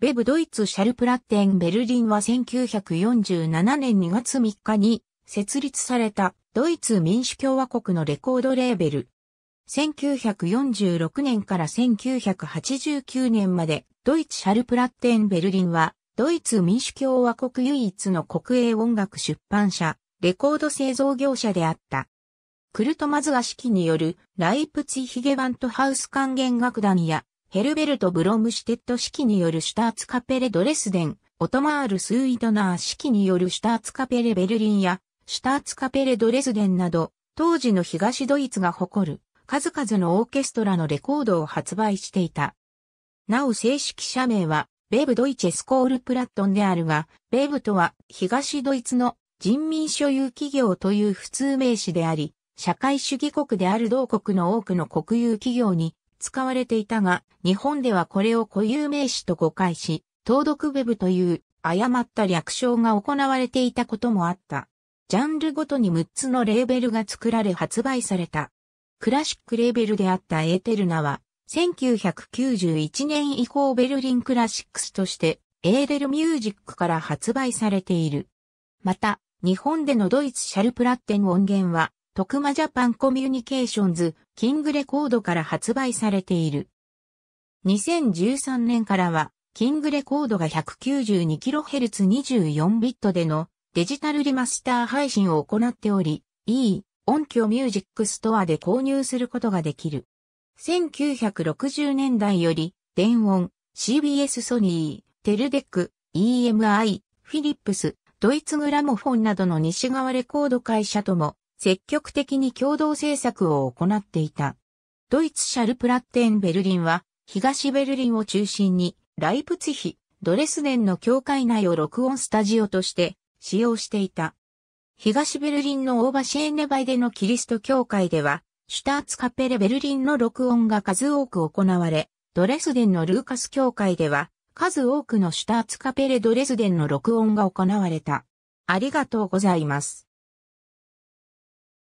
ベブドイツシャルプラッテンベルリンは1947年2月3日に設立されたドイツ民主共和国のレコードレーベル。1946年から1989年までドイツシャルプラッテンベルリンはドイツ民主共和国唯一の国営音楽出版社、レコード製造業者であった。クルトマズア式によるライプツィヒゲバントハウス管弦楽団やヘルベルト・ブロムシュテッド式によるシュターツカペレ・ドレスデン、オトマール・スイートナー式によるシュターツカペレ・ベルリンや、シュターツカペレ・ドレスデンなど、当時の東ドイツが誇る数々のオーケストラのレコードを発売していた。なお正式社名は、ベーブ・ドイチェスコール・プラットンであるが、ベーブとは東ドイツの人民所有企業という普通名詞であり、社会主義国である同国の多くの国有企業に使われていたが、日本ではこれを固有名詞と誤解し、東読ェブという誤った略称が行われていたこともあった。ジャンルごとに6つのレーベルが作られ発売された。クラシックレーベルであったエーテルナは、1991年以降ベルリンクラシックスとして、エーデルミュージックから発売されている。また、日本でのドイツシャルプラッテン音源は、徳間ジャパンコミュニケーションズ、キングレコードから発売されている。2013年からは、キングレコードが 192kHz24 ビットでのデジタルリマスター配信を行っており、E、音響ミュージックストアで購入することができる。1960年代より、電音、CBS ソニー、テルデック、EMI、フィリップス、ドイツグラモフォンなどの西側レコード会社とも積極的に共同政策を行っていた。ドイツシャルプラッテンベルリンは、東ベルリンを中心に、ライプツヒ、ドレスデンの教会内を録音スタジオとして使用していた。東ベルリンのオーバシェーネバイでのキリスト教会では、シュターツカペレベルリンの録音が数多く行われ、ドレスデンのルーカス教会では、数多くのシュターツカペレドレスデンの録音が行われた。ありがとうございます。